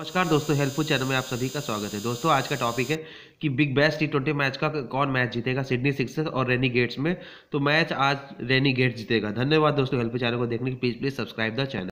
नमस्कार दोस्तों helpful channel में आप सभी का स्वागत है दोस्तों आज का टॉपिक है कि big best T twenty match का कौन मैच जीतेगा सिडनी सिक्सर्स और रेनी गेट्स में तो मैच आज रेनी गेट्स जीतेगा धन्यवाद दोस्तों हेल्पफुल चैनल को देखने की please please subscribe the channel